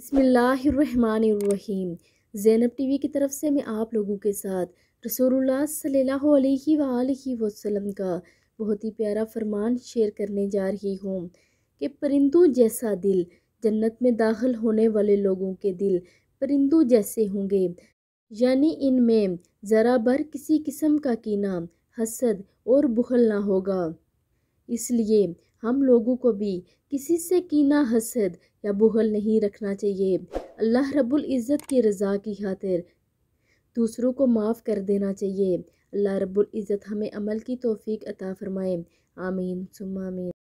बसमिल्लाम Zainab T V की तरफ से मैं आप लोगों के साथ रसोल सल्लल्लाहु वसलम का बहुत ही प्यारा फरमान शेयर करने जा रही हूँ कि परिंदों जैसा दिल जन्नत में दाखिल होने वाले लोगों के दिल परिंदों जैसे होंगे यानी इनमें ज़रा भर किसी किस्म का कीना हसद और बुखल ना होगा इसलिए हम लोगों को भी किसी से कीना हसद या बुहल नहीं रखना चाहिए अल्लाह रब्बुल इज़्ज़त की रज़ा की खातिर दूसरों को माफ़ कर देना चाहिए अल्लाह रब्बुल इज़्ज़त हमें अमल की तोफ़ी अता फ़रमाए आमीन सुम आमीन